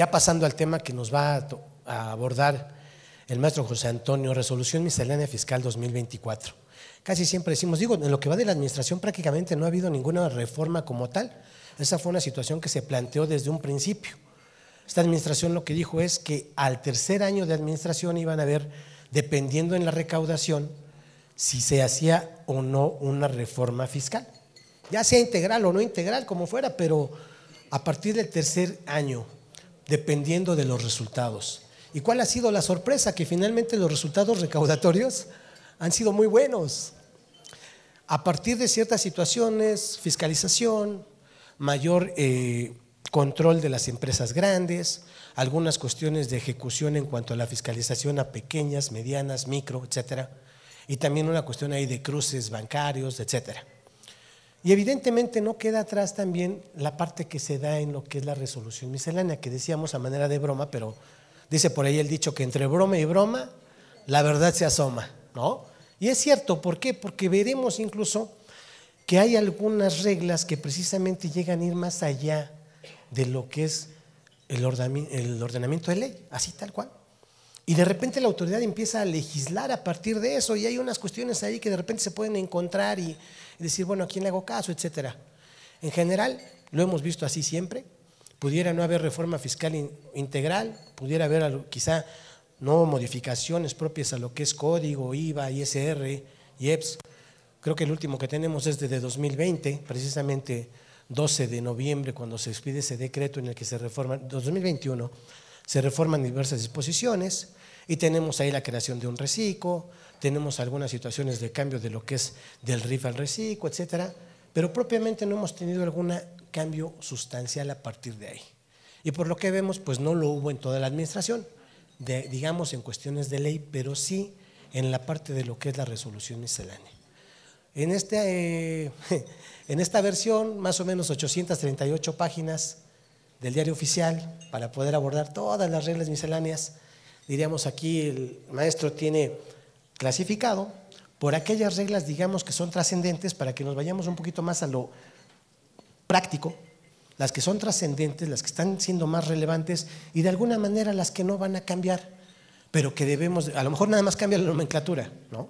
Ya pasando al tema que nos va a abordar el maestro José Antonio, Resolución Miscelánea Fiscal 2024. Casi siempre decimos, digo, en lo que va de la administración prácticamente no ha habido ninguna reforma como tal. Esa fue una situación que se planteó desde un principio. Esta administración lo que dijo es que al tercer año de administración iban a ver, dependiendo en la recaudación, si se hacía o no una reforma fiscal. Ya sea integral o no integral, como fuera, pero a partir del tercer año dependiendo de los resultados. ¿Y cuál ha sido la sorpresa? Que finalmente los resultados recaudatorios han sido muy buenos. A partir de ciertas situaciones, fiscalización, mayor eh, control de las empresas grandes, algunas cuestiones de ejecución en cuanto a la fiscalización a pequeñas, medianas, micro, etcétera, y también una cuestión ahí de cruces bancarios, etcétera. Y evidentemente no queda atrás también la parte que se da en lo que es la resolución miscelánea, que decíamos a manera de broma, pero dice por ahí el dicho que entre broma y broma, la verdad se asoma, ¿no? Y es cierto, ¿por qué? Porque veremos incluso que hay algunas reglas que precisamente llegan a ir más allá de lo que es el ordenamiento de ley, así tal cual. Y de repente la autoridad empieza a legislar a partir de eso y hay unas cuestiones ahí que de repente se pueden encontrar y decir, bueno, ¿a quién le hago caso? Etcétera. En general, lo hemos visto así siempre. Pudiera no haber reforma fiscal integral, pudiera haber quizá no modificaciones propias a lo que es código, IVA, ISR, IEPS. Creo que el último que tenemos es desde 2020, precisamente 12 de noviembre, cuando se expide ese decreto en el que se reforma, 2021 se reforman diversas disposiciones y tenemos ahí la creación de un reciclo, tenemos algunas situaciones de cambio de lo que es del RIF al reciclo, etcétera, pero propiamente no hemos tenido algún cambio sustancial a partir de ahí. Y por lo que vemos, pues no lo hubo en toda la administración, digamos en cuestiones de ley, pero sí en la parte de lo que es la resolución miscelánea. En, este, eh, en esta versión, más o menos 838 páginas, del diario oficial para poder abordar todas las reglas misceláneas. Diríamos aquí el maestro tiene clasificado por aquellas reglas, digamos, que son trascendentes, para que nos vayamos un poquito más a lo práctico, las que son trascendentes, las que están siendo más relevantes y de alguna manera las que no van a cambiar, pero que debemos, a lo mejor nada más cambia la nomenclatura, ¿no?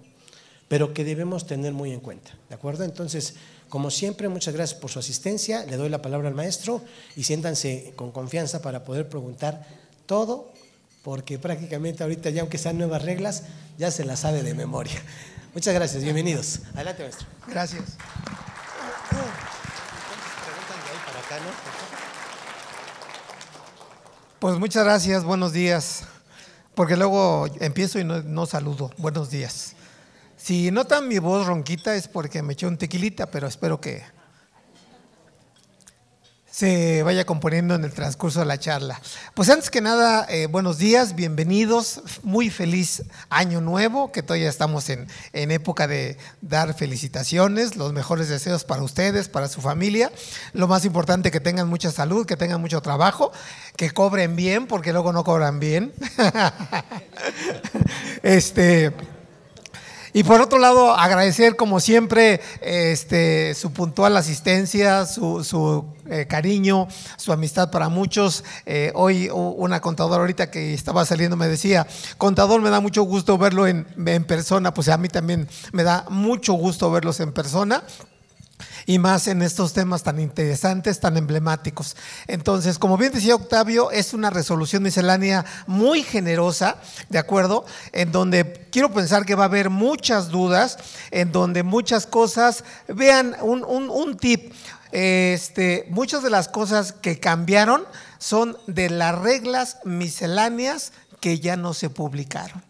Pero que debemos tener muy en cuenta, ¿de acuerdo? Entonces, como siempre, muchas gracias por su asistencia. Le doy la palabra al maestro y siéntanse con confianza para poder preguntar todo, porque prácticamente ahorita ya aunque sean nuevas reglas, ya se las sabe de memoria. Muchas gracias, bienvenidos. Adelante, maestro. Gracias. Pues muchas gracias, buenos días, porque luego empiezo y no, no saludo. Buenos días. Si notan mi voz ronquita es porque me eché un tequilita, pero espero que se vaya componiendo en el transcurso de la charla. Pues antes que nada, eh, buenos días, bienvenidos, muy feliz año nuevo, que todavía estamos en, en, época de dar felicitaciones, los mejores deseos para ustedes, para su familia, lo más importante que tengan mucha salud, que tengan mucho trabajo, que cobren bien, porque luego no cobran bien. este... Y por otro lado, agradecer como siempre este, su puntual asistencia, su, su eh, cariño, su amistad para muchos. Eh, hoy una contadora ahorita que estaba saliendo me decía, contador, me da mucho gusto verlo en, en persona, pues a mí también me da mucho gusto verlos en persona y más en estos temas tan interesantes, tan emblemáticos. Entonces, como bien decía Octavio, es una resolución miscelánea muy generosa, ¿de acuerdo? En donde quiero pensar que va a haber muchas dudas, en donde muchas cosas, vean un, un, un tip, este, muchas de las cosas que cambiaron son de las reglas misceláneas que ya no se publicaron.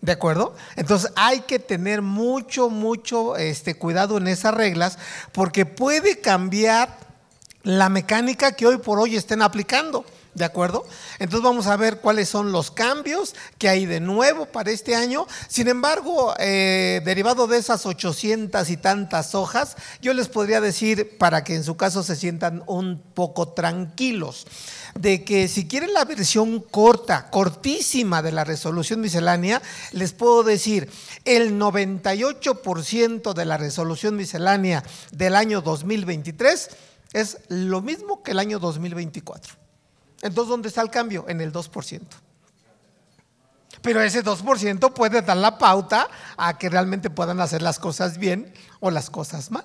¿De acuerdo? Entonces hay que tener mucho, mucho este, cuidado en esas reglas porque puede cambiar la mecánica que hoy por hoy estén aplicando. ¿De acuerdo? Entonces vamos a ver cuáles son los cambios que hay de nuevo para este año. Sin embargo, eh, derivado de esas 800 y tantas hojas, yo les podría decir, para que en su caso se sientan un poco tranquilos, de que si quieren la versión corta, cortísima de la resolución miscelánea, les puedo decir, el 98% de la resolución miscelánea del año 2023 es lo mismo que el año 2024. Entonces, ¿dónde está el cambio? En el 2%. Pero ese 2% puede dar la pauta a que realmente puedan hacer las cosas bien o las cosas mal.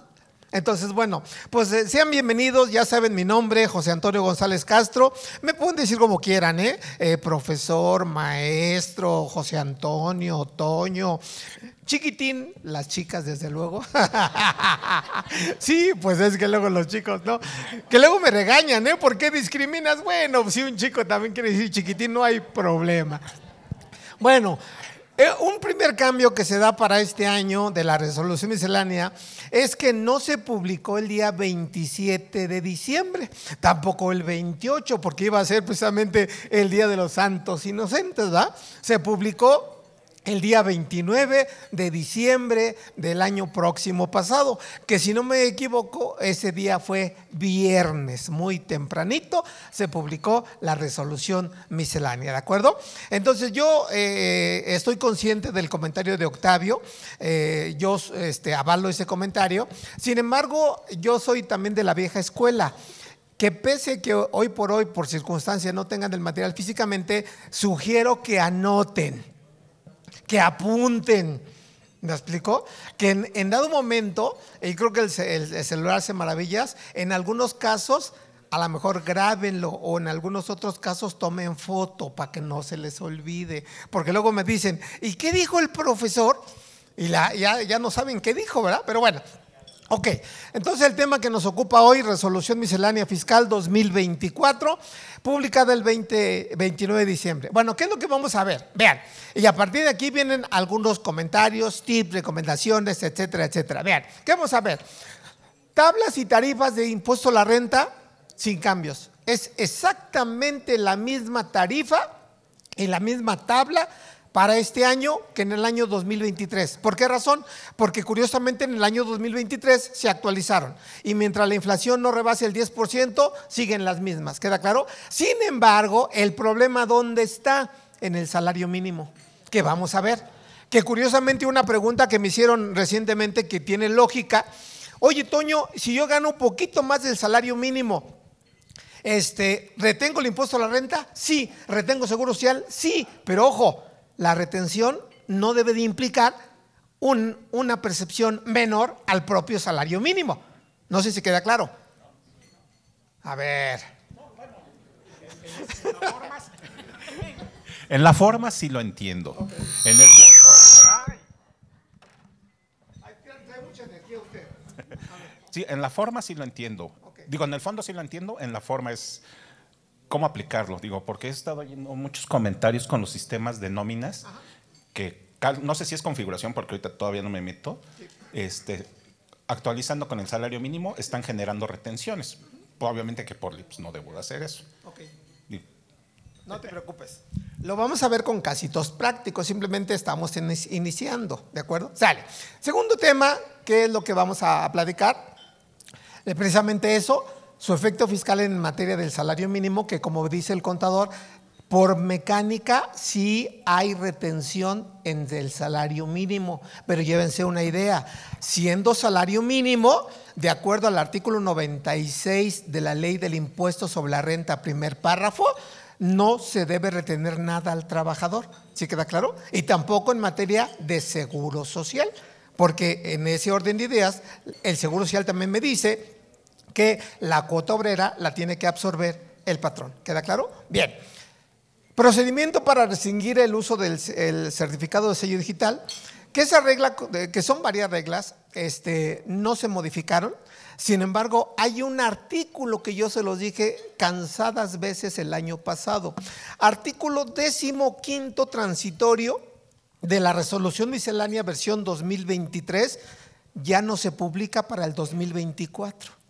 Entonces, bueno, pues eh, sean bienvenidos, ya saben mi nombre, José Antonio González Castro. Me pueden decir como quieran, ¿eh? eh profesor, maestro, José Antonio, Toño, Chiquitín, las chicas, desde luego. sí, pues es que luego los chicos, ¿no? Que luego me regañan, ¿eh? ¿Por qué discriminas? Bueno, si un chico también quiere decir chiquitín, no hay problema. Bueno, eh, un primer cambio que se da para este año de la resolución miscelánea es que no se publicó el día 27 de diciembre, tampoco el 28, porque iba a ser precisamente el Día de los Santos Inocentes, ¿va? Se publicó el día 29 de diciembre del año próximo pasado, que si no me equivoco, ese día fue viernes, muy tempranito, se publicó la resolución miscelánea, ¿de acuerdo? Entonces yo eh, estoy consciente del comentario de Octavio, eh, yo este, avalo ese comentario, sin embargo, yo soy también de la vieja escuela que pese que hoy por hoy, por circunstancias, no tengan el material físicamente, sugiero que anoten que apunten. ¿Me explico? Que en, dado momento, y creo que el, celular hace maravillas, en algunos casos a lo mejor grábenlo o en algunos otros casos tomen foto para que no se les olvide. Porque luego me dicen, ¿y qué dijo el profesor? Y la, ya, ya no saben qué dijo, ¿verdad? Pero bueno, Ok, entonces el tema que nos ocupa hoy, Resolución Miscelánea Fiscal 2024, publicada el 29 de diciembre. Bueno, ¿qué es lo que vamos a ver? Vean, y a partir de aquí vienen algunos comentarios, tips, recomendaciones, etcétera, etcétera. Vean, ¿qué vamos a ver? Tablas y tarifas de impuesto a la renta sin cambios. Es exactamente la misma tarifa y la misma tabla para este año que en el año 2023. ¿Por qué razón? Porque curiosamente en el año 2023 se actualizaron y mientras la inflación no rebase el 10%, siguen las mismas. ¿Queda claro? Sin embargo, el problema ¿dónde está? En el salario mínimo, que vamos a ver. Que curiosamente una pregunta que me hicieron recientemente que tiene lógica. Oye, Toño, si yo gano un poquito más del salario mínimo, este, ¿retengo el impuesto a la renta? Sí. ¿Retengo seguro social? Sí. Pero ojo, la retención no debe de implicar un, una percepción menor al propio salario mínimo. No sé si queda claro. A ver. En la forma sí lo entiendo. En el... Sí, en la forma sí lo entiendo. Digo, en el fondo sí lo entiendo, en la forma es cómo aplicarlo, digo, porque he estado oyendo muchos comentarios con los sistemas de nóminas que no sé si es configuración porque ahorita todavía no me meto. Este, actualizando con el salario mínimo están generando retenciones. obviamente que por LIPS pues, no debo de hacer eso. No te eh, preocupes. Lo vamos a ver con casitos prácticos, simplemente estamos iniciando, ¿de acuerdo? Sale. Segundo tema, ¿qué es lo que vamos a platicar? Eh, precisamente eso, su efecto fiscal en materia del salario mínimo, que como dice el contador, por mecánica sí hay retención en el salario mínimo, pero llévense una idea, siendo salario mínimo, de acuerdo al artículo 96 de la ley del impuesto sobre la renta, primer párrafo, no se debe retener nada al trabajador, ¿sí queda claro? Y tampoco en materia de seguro social, porque en ese orden de ideas, el seguro social también me dice que la cuota obrera la tiene que absorber el patrón. ¿Queda claro? Bien. Procedimiento para restringir el uso del certificado de sello digital, que esa regla, que son varias reglas, este, no se modificaron. Sin embargo, hay un artículo que yo se los dije cansadas veces el año pasado. Artículo décimo quinto transitorio de la resolución miscelánea versión 2023 ya no se publica para el 2024.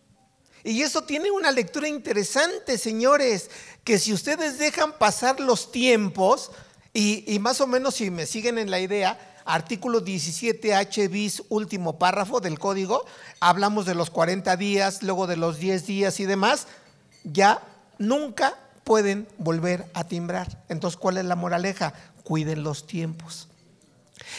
Y eso tiene una lectura interesante, señores, que si ustedes dejan pasar los tiempos, y, más o menos si me siguen en la idea, artículo 17H bis último párrafo del código, hablamos de los 40 días, luego de los 10 días y demás, ya nunca pueden volver a timbrar. Entonces, ¿cuál es la moraleja? Cuiden los tiempos.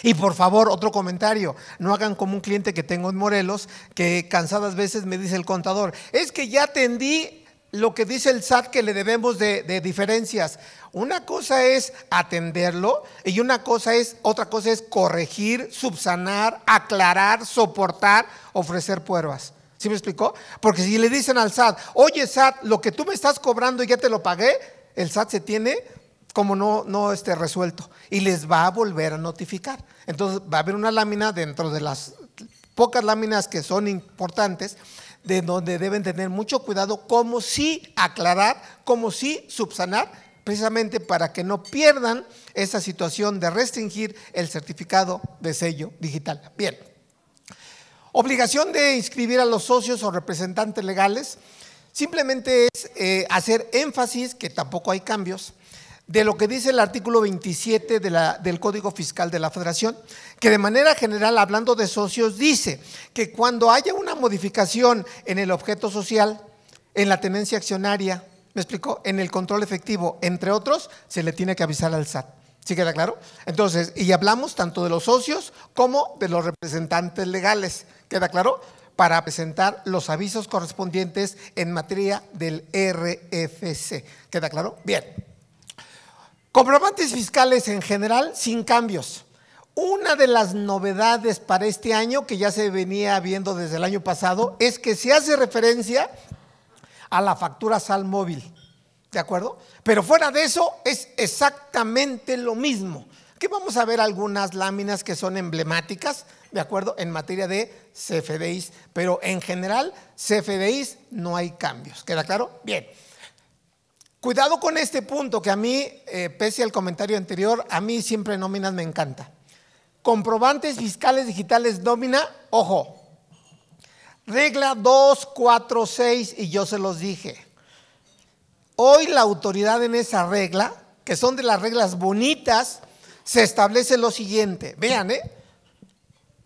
Y por favor, otro comentario, no hagan como un cliente que tengo en Morelos, que cansadas veces me dice el contador, es que ya atendí lo que dice el SAT que le debemos de, diferencias. Una cosa es atenderlo y una cosa es, otra cosa es corregir, subsanar, aclarar, soportar, ofrecer pruebas. ¿Sí me explicó? Porque si le dicen al SAT, oye SAT, lo que tú me estás cobrando y ya te lo pagué, el SAT se tiene como no, no esté resuelto. Y les va a volver a notificar. Entonces va a haber una lámina dentro de las pocas láminas que son importantes, de donde deben tener mucho cuidado, como si aclarar, como si subsanar, precisamente para que no pierdan esa situación de restringir el certificado de sello digital. Bien. Obligación de inscribir a los socios o representantes legales. Simplemente es eh, hacer énfasis que tampoco hay cambios de lo que dice el artículo 27 del Código Fiscal de la Federación, que de manera general, hablando de socios, dice que cuando haya una modificación en el objeto social, en la tenencia accionaria, me explico, en el control efectivo, entre otros, se le tiene que avisar al SAT. ¿Sí queda claro? Entonces, y hablamos tanto de los socios como de los representantes legales. ¿Queda claro? Para presentar los avisos correspondientes en materia del RFC. ¿Queda claro? Bien. Comprobantes fiscales en general sin cambios. Una de las novedades para este año que ya se venía viendo desde el año pasado es que se hace referencia a la factura sal móvil. ¿De acuerdo? Pero fuera de eso es exactamente lo mismo. Que vamos a ver algunas láminas que son emblemáticas, ¿de acuerdo? En materia de CFDIs, pero en general CFDIs no hay cambios. ¿Queda claro? Bien. Cuidado con este punto que a mí, eh, pese al comentario anterior, a mí siempre nóminas me encanta. Comprobantes fiscales digitales nómina, ojo. Regla 2.4.6, y yo se los dije. Hoy la autoridad en esa regla, que son de las reglas bonitas, se establece lo siguiente. Vean, ¿eh?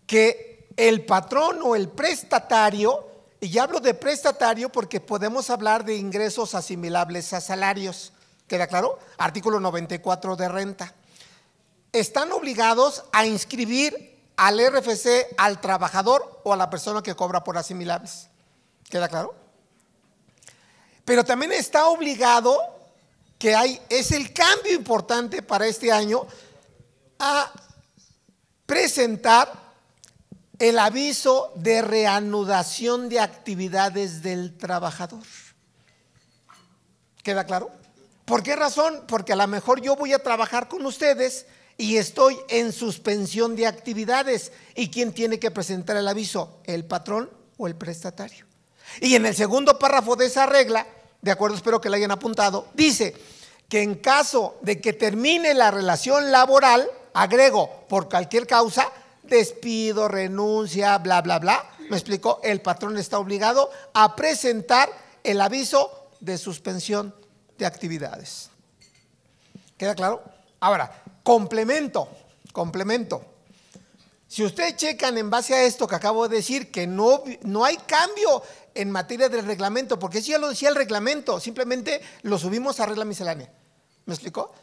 que el patrón o el prestatario y hablo de prestatario porque podemos hablar de ingresos asimilables a salarios. ¿Queda claro? Artículo 94 de renta. Están obligados a inscribir al RFC al trabajador o a la persona que cobra por asimilables. ¿Queda claro? Pero también está obligado que hay, es el cambio importante para este año, a presentar el aviso de reanudación de actividades del trabajador. ¿Queda claro? ¿Por qué razón? Porque a lo mejor yo voy a trabajar con ustedes y estoy en suspensión de actividades. ¿Y quién tiene que presentar el aviso? ¿El patrón o el prestatario? Y en el segundo párrafo de esa regla, de acuerdo, espero que la hayan apuntado, dice que en caso de que termine la relación laboral, agrego, por cualquier causa, despido, renuncia, bla, bla, bla. ¿Me explicó? El patrón está obligado a presentar el aviso de suspensión de actividades. ¿Queda claro? Ahora, complemento, complemento. Si ustedes checan en base a esto que acabo de decir, que no, no hay cambio en materia del reglamento, porque si ya lo decía el reglamento, simplemente lo subimos a regla miscelánea. ¿Me explicó?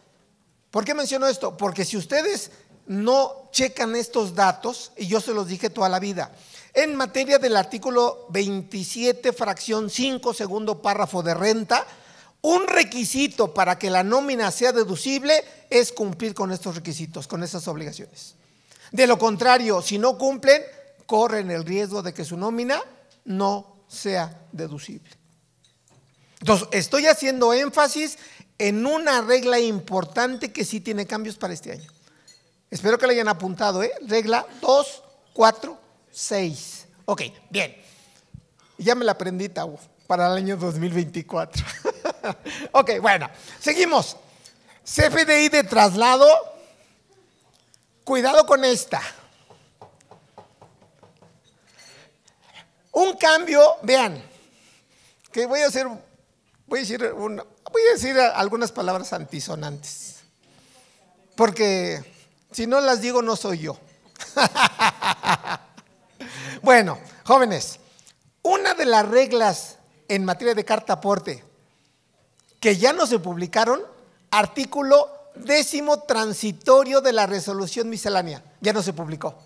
¿Por qué menciono esto? Porque si ustedes no checan estos datos y yo se los dije toda la vida. En materia del artículo 27, fracción 5, segundo párrafo de renta, un requisito para que la nómina sea deducible es cumplir con estos requisitos, con esas obligaciones. De lo contrario, si no cumplen, corren el riesgo de que su nómina no sea deducible. Entonces, estoy haciendo énfasis en una regla importante que sí tiene cambios para este año. Espero que le hayan apuntado, ¿eh? Regla 2, 4, 6. Ok, bien. Ya me la aprendí, para el año 2024. ok, bueno, seguimos. CFDI de traslado. Cuidado con esta. Un cambio, vean, que voy a hacer, voy a decir, voy a decir algunas palabras antisonantes. Porque si no las digo, no soy yo. bueno, jóvenes, una de las reglas en materia de carta aporte que ya no se publicaron, artículo décimo transitorio de la resolución miscelánea, ya no se publicó.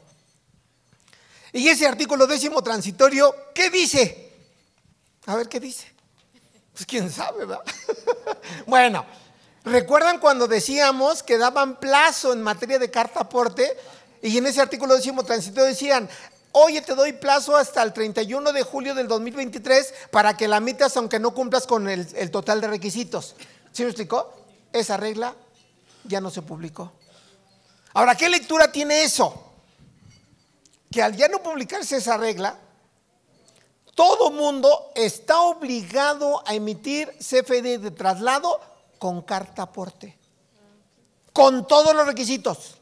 Y ese artículo décimo transitorio, ¿qué dice? A ver, ¿qué dice? Pues quién sabe, ¿verdad? bueno, ¿Recuerdan cuando decíamos que daban plazo en materia de carta aporte? Y en ese artículo decimos, transitorio decían, oye, te doy plazo hasta el 31 de julio del 2023 para que la mitas aunque no cumplas con el, el total de requisitos. ¿Sí me explicó? Esa regla ya no se publicó. Ahora, ¿qué lectura tiene eso? Que al ya no publicarse esa regla, todo mundo está obligado a emitir CFD de traslado con carta aporte. Con todos los requisitos.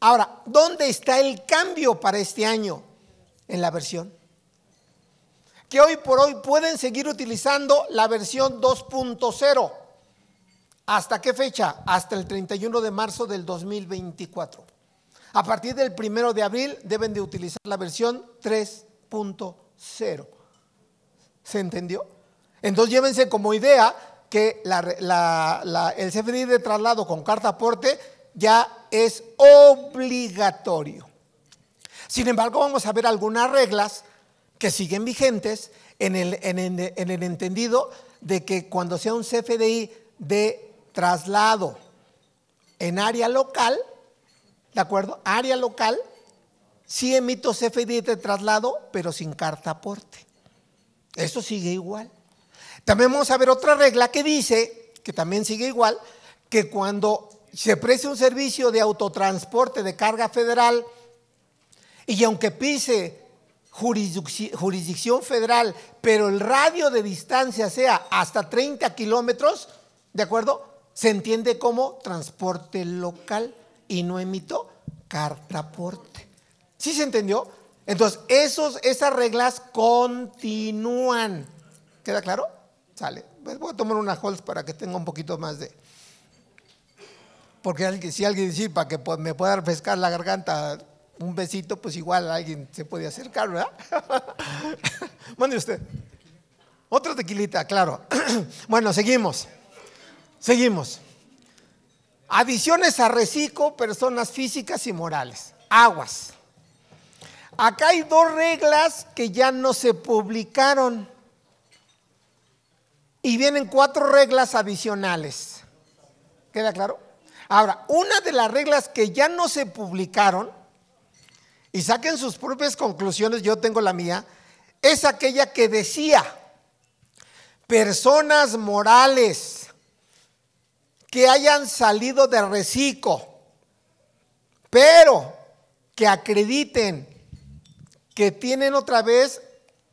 Ahora, ¿dónde está el cambio para este año? En la versión. Que hoy por hoy pueden seguir utilizando la versión 2.0. ¿Hasta qué fecha? Hasta el 31 de marzo del 2024. A partir del 1 de abril deben de utilizar la versión 3.0. ¿Se entendió? Entonces llévense como idea que el CFDI de traslado con carta aporte ya es obligatorio. Sin embargo, vamos a ver algunas reglas que siguen vigentes en el, en el, entendido de que cuando sea un CFDI de traslado en área local, ¿de acuerdo? Área local, sí emito CFDI de traslado, pero sin carta aporte. Eso sigue igual. También vamos a ver otra regla que dice, que también sigue igual, que cuando se preste un servicio de autotransporte de carga federal y aunque pise jurisdicción federal, pero el radio de distancia sea hasta 30 kilómetros, ¿de acuerdo? Se entiende como transporte local y no emito cartaporte. ¿Sí se entendió? Entonces, esas reglas continúan. ¿Queda claro? Sale. Pues voy a tomar una Holz para que tenga un poquito más de. Porque si alguien dice para que pues, me pueda refrescar la garganta un besito, pues igual alguien se puede acercar, ¿verdad? Mande usted. Otra tequilita, claro. bueno, seguimos. Seguimos. Adiciones a reciclo, personas físicas y morales. Aguas. Acá hay dos reglas que ya no se publicaron. Y vienen cuatro reglas adicionales. ¿Queda claro? Ahora, una de las reglas que ya no se publicaron, y saquen sus propias conclusiones, yo tengo la mía, es aquella que decía, personas morales que hayan salido de reciclo, pero que acrediten que tienen otra vez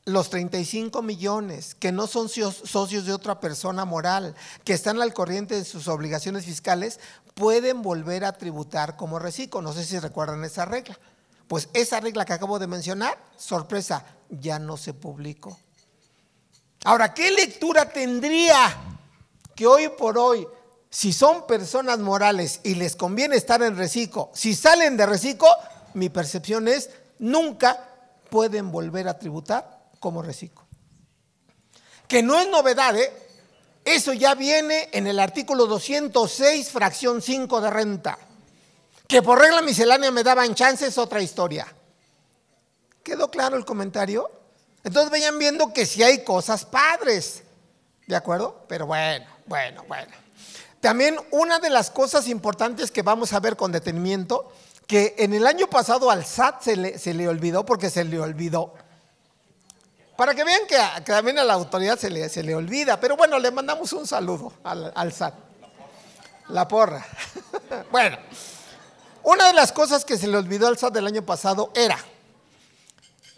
los 35 millones que no son socios de otra persona moral, que están al corriente de sus obligaciones fiscales, pueden volver a tributar como reciclo. No sé si recuerdan esa regla. Pues esa regla que acabo de mencionar, sorpresa, ya no se publicó. Ahora, ¿qué lectura tendría que hoy por hoy, si son personas morales y les conviene estar en reciclo, si salen de reciclo, mi percepción es, nunca pueden volver a tributar como reciclo. Que no es novedad, ¿eh? Eso ya viene en el artículo 206, fracción 5 de renta. Que por regla miscelánea me daban chances, otra historia. ¿Quedó claro el comentario? Entonces vayan viendo que si sí hay cosas padres. ¿De acuerdo? Pero bueno, bueno, bueno. También una de las cosas importantes que vamos a ver con detenimiento, que en el año pasado al SAT se le olvidó porque se le olvidó para que vean que, también a la autoridad se le, se le, olvida. Pero bueno, le mandamos un saludo al, al SAT. La porra. bueno, una de las cosas que se le olvidó al SAT del año pasado era,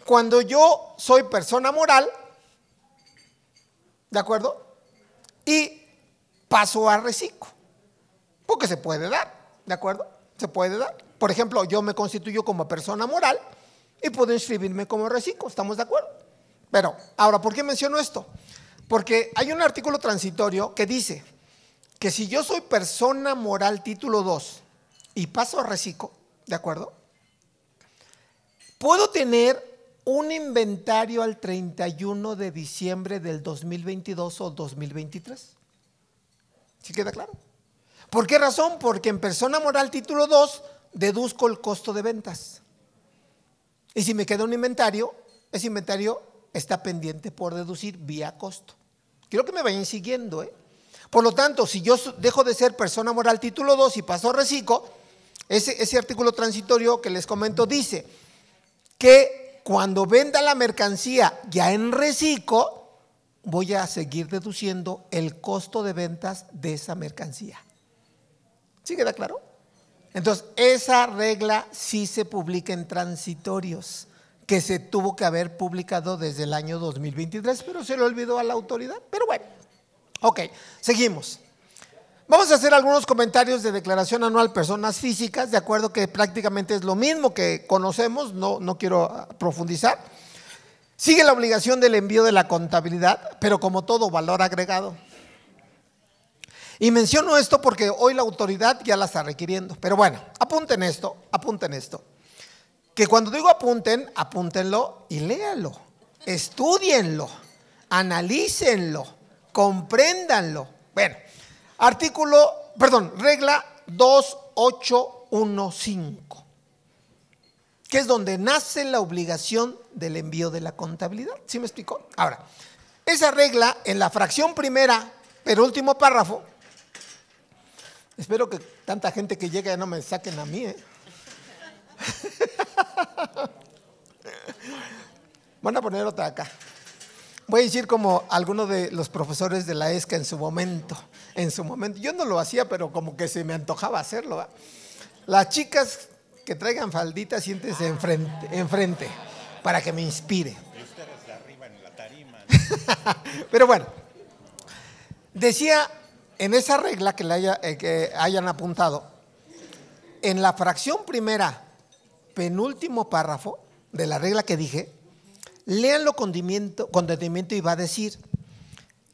cuando yo soy persona moral, ¿de acuerdo? Y paso a reciclo, porque se puede dar, ¿de acuerdo? Se puede dar. Por ejemplo, yo me constituyo como persona moral y puedo inscribirme como reciclo, ¿estamos de acuerdo? Pero, ahora, ¿por qué menciono esto? Porque hay un artículo transitorio que dice que si yo soy persona moral título 2 y paso a reciclo, ¿de acuerdo? Puedo tener un inventario al 31 de diciembre del 2022 o 2023. ¿Sí queda claro? ¿Por qué razón? Porque en persona moral título 2 deduzco el costo de ventas. Y si me queda un inventario, ese inventario está pendiente por deducir vía costo. Quiero que me vayan siguiendo. ¿eh? Por lo tanto, si yo dejo de ser persona moral título 2 y paso a reciclo, ese, ese artículo transitorio que les comento dice que cuando venda la mercancía ya en reciclo, voy a seguir deduciendo el costo de ventas de esa mercancía. ¿Sí queda claro? Entonces, esa regla sí se publica en transitorios que se tuvo que haber publicado desde el año 2023, pero se lo olvidó a la autoridad. Pero bueno, ok, seguimos. Vamos a hacer algunos comentarios de declaración anual personas físicas, de acuerdo que prácticamente es lo mismo que conocemos, no, no quiero profundizar. Sigue la obligación del envío de la contabilidad, pero como todo, valor agregado. Y menciono esto porque hoy la autoridad ya la está requiriendo. Pero bueno, apunten esto, apunten esto que cuando digo apunten, apúntenlo y léanlo, estudienlo, analícenlo, compréndanlo. Bueno, artículo, perdón, regla 2815, que es donde nace la obligación del envío de la contabilidad. ¿Sí me explicó? Ahora, esa regla en la fracción primera, pero último párrafo, espero que tanta gente que llegue ya no me saquen a mí, ¿eh? Van a poner otra acá. Voy a decir como alguno de los profesores de la ESCA en su momento. En su momento. Yo no lo hacía, pero como que se me antojaba hacerlo. Las chicas que traigan falditas siéntense enfrente, enfrente para que me inspire. Pero bueno, decía en esa regla que, eh, que hayan apuntado, en la fracción primera penúltimo párrafo de la regla que dije, léanlo con detenimiento, con y va a decir,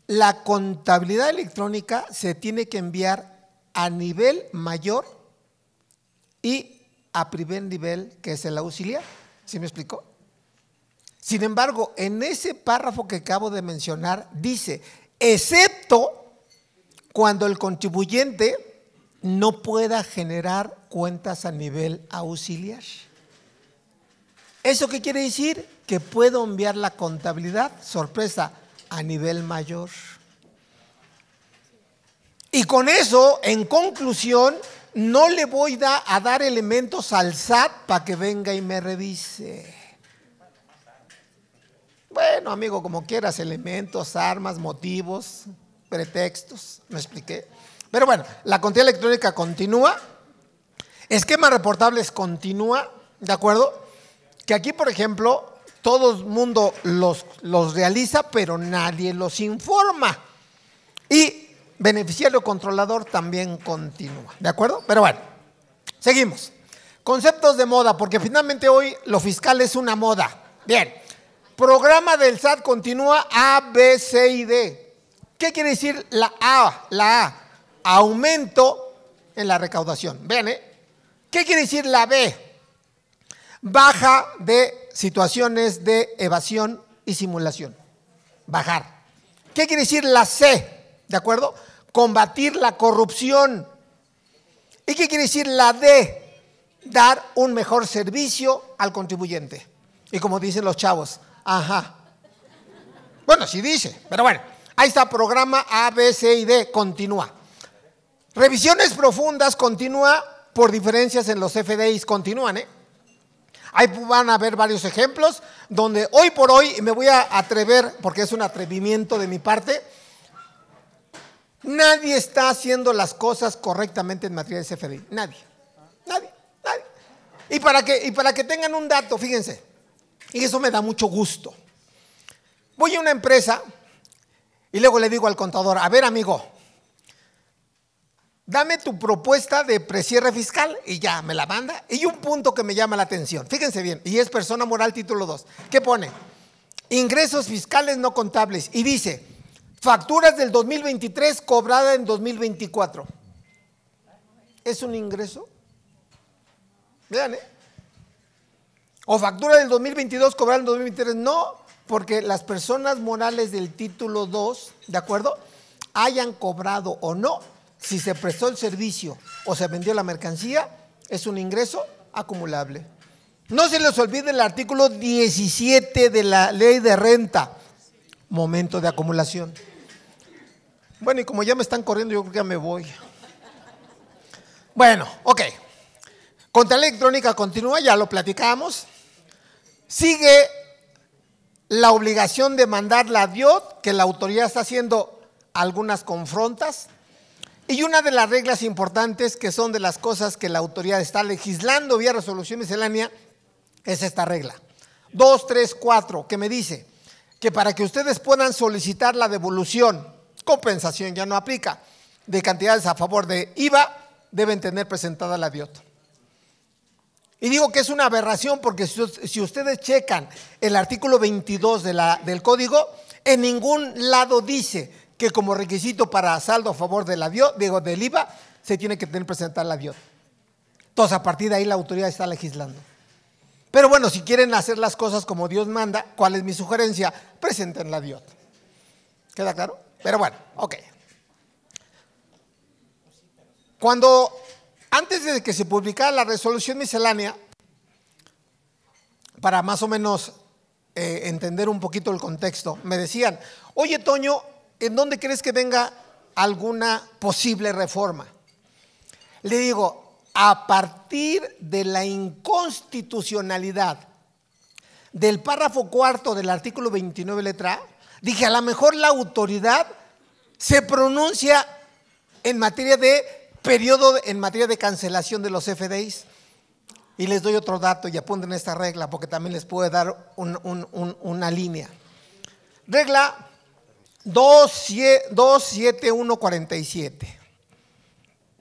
la contabilidad electrónica se tiene que enviar a nivel mayor y a primer nivel, que es el auxiliar. ¿Sí me explicó? Sin embargo, en ese párrafo que acabo de mencionar, dice, excepto cuando el contribuyente no pueda generar cuentas a nivel auxiliar. ¿Eso qué quiere decir? Que puedo enviar la contabilidad, sorpresa, a nivel mayor. Y con eso, en conclusión, no le voy a dar elementos al SAT para que venga y me revise. Bueno, amigo, como quieras, elementos, armas, motivos, pretextos, me expliqué. Pero bueno, la contabilidad electrónica continúa, esquema reportables continúa, ¿de acuerdo? que aquí, por ejemplo, todo el mundo los, los realiza, pero nadie los informa. Y beneficiario controlador también continúa. ¿De acuerdo? Pero bueno, seguimos. Conceptos de moda, porque finalmente hoy lo fiscal es una moda. Bien, programa del SAT continúa A, B, C y D. ¿Qué quiere decir la A? La A, aumento en la recaudación. Vean, ¿eh? ¿Qué quiere decir la B? Baja de situaciones de evasión y simulación. Bajar. ¿Qué quiere decir la C? ¿De acuerdo? Combatir la corrupción. ¿Y qué quiere decir la D? Dar un mejor servicio al contribuyente. Y como dicen los chavos, ajá. Bueno, sí dice, pero bueno, ahí está programa A, B, C y D, continúa. Revisiones profundas continúa por diferencias en los FDIs, continúan, ¿eh? Ahí van a ver varios ejemplos donde hoy por hoy me voy a atrever, porque es un atrevimiento de mi parte, nadie está haciendo las cosas correctamente en materia de CFDI. Nadie. Nadie. Nadie. Y para que, y para que tengan un dato, fíjense, y eso me da mucho gusto. Voy a una empresa y luego le digo al contador, a ver amigo, dame tu propuesta de precierre fiscal y ya, me la manda. Y un punto que me llama la atención, fíjense bien, y es persona moral título 2. ¿Qué pone? Ingresos fiscales no contables. Y dice, facturas del 2023 cobrada en 2024. ¿Es un ingreso? Vean, ¿eh? O factura del 2022 cobrada en 2023. No, porque las personas morales del título 2, ¿de acuerdo? Hayan cobrado o no, si se prestó el servicio o se vendió la mercancía, es un ingreso acumulable. No se les olvide el artículo 17 de la ley de renta, momento de acumulación. Bueno, y como ya me están corriendo, yo creo que ya me voy. Bueno, ok. Contra electrónica continúa, ya lo platicamos. Sigue la obligación de mandar la Dios, que la autoridad está haciendo algunas confrontas, y una de las reglas importantes que son de las cosas que la autoridad está legislando vía resolución miscelánea es esta regla. 2, tres cuatro que me dice que para que ustedes puedan solicitar la devolución, compensación ya no aplica, de cantidades a favor de IVA, deben tener presentada la diota Y digo que es una aberración porque si ustedes checan el artículo 22 del código, en ningún lado dice que como requisito para saldo a favor de la digo, del IVA, se tiene que tener presentar la DIO. Entonces, a partir de ahí la autoridad está legislando. Pero bueno, si quieren hacer las cosas como Dios manda, ¿cuál es mi sugerencia? Presenten la DIOT. ¿Queda claro? Pero bueno, ok. Cuando, antes de que se publicara la resolución miscelánea, para más o menos eh, entender un poquito el contexto, me decían, oye Toño, ¿en dónde crees que venga alguna posible reforma? Le digo, a partir de la inconstitucionalidad del párrafo cuarto del artículo 29 letra A, dije, a lo mejor la autoridad se pronuncia en materia de periodo, en materia de cancelación de los FDIs. Y les doy otro dato y apunten esta regla porque también les puede dar una línea. Regla 27147.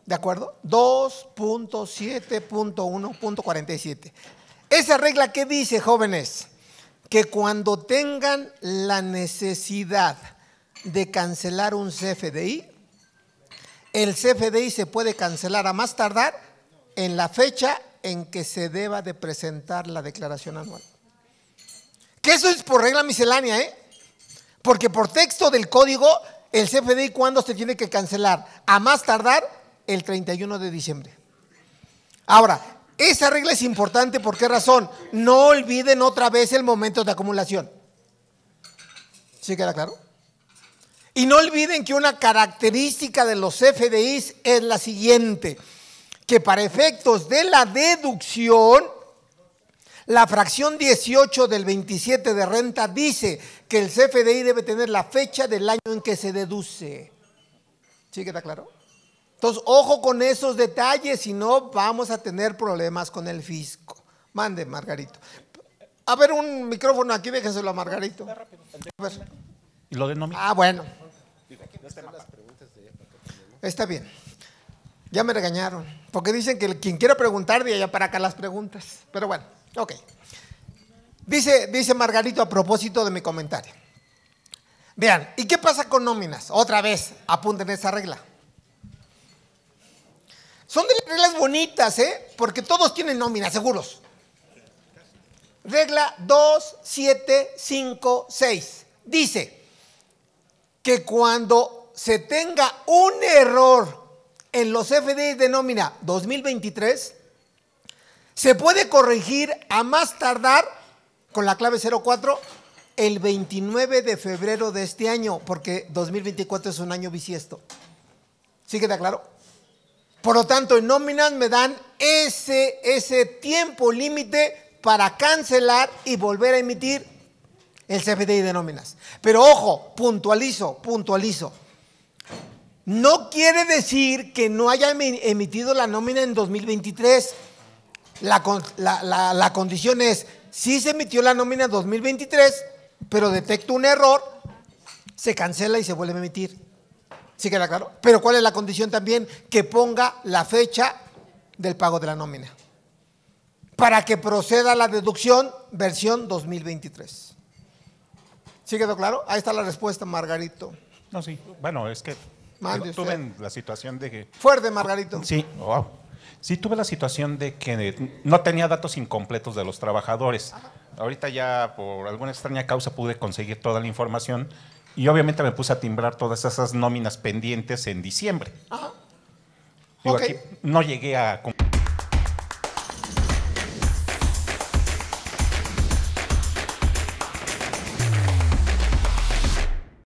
¿De acuerdo? 2.7.1.47. Esa regla que dice, jóvenes, que cuando tengan la necesidad de cancelar un CFDI, el CFDI se puede cancelar a más tardar en la fecha en que se deba de presentar la declaración anual. Que eso es por regla miscelánea, ¿eh? Porque por texto del código, el CFDI cuándo se tiene que cancelar? A más tardar el 31 de diciembre. Ahora, esa regla es importante por qué razón? No olviden otra vez el momento de acumulación. ¿Sí queda claro? Y no olviden que una característica de los CFDIs es la siguiente, que para efectos de la deducción la fracción 18 del 27 de renta dice que el CFDI debe tener la fecha del año en que se deduce. ¿Sí queda claro? Entonces, ojo con esos detalles, si no vamos a tener problemas con el fisco. Mande, Margarito. A ver, un micrófono aquí, déjenselo a Margarito. A ¿Y lo Ah, bueno. Está bien. Ya me regañaron. Porque dicen que quien quiera preguntar de allá para acá las preguntas. Pero bueno, ok. Dice, Margarito a propósito de mi comentario. Vean, ¿y qué pasa con nóminas? Otra vez, apunten esa regla. Son de reglas bonitas, ¿eh? Porque todos tienen nóminas, seguros. Regla 2, 7, Dice que cuando se tenga un error en los FDI de nómina 2023, se puede corregir a más tardar con la clave 04 el 29 de febrero de este año, porque 2024 es un año bisiesto. ¿Sí queda claro? Por lo tanto, en nóminas me dan ese, tiempo límite para cancelar y volver a emitir el CFDI de nóminas. Pero ojo, puntualizo, puntualizo. No quiere decir que no haya emitido la nómina en 2023. la condición es, sí se emitió la nómina 2023, pero detecto un error, se cancela y se vuelve a emitir. ¿Sí queda claro? Pero ¿cuál es la condición también? Que ponga la fecha del pago de la nómina. Para que proceda la deducción versión 2023. ¿Sí quedó claro? Ahí está la respuesta, Margarito. No, sí. Bueno, es que tuve la situación de que... Fuerte, Margarito. Sí. Wow. Sí tuve la situación de que no tenía datos incompletos de los trabajadores. Ahorita ya por alguna extraña causa pude conseguir toda la información y obviamente me puse a timbrar todas esas nóminas pendientes en diciembre. aquí no llegué a...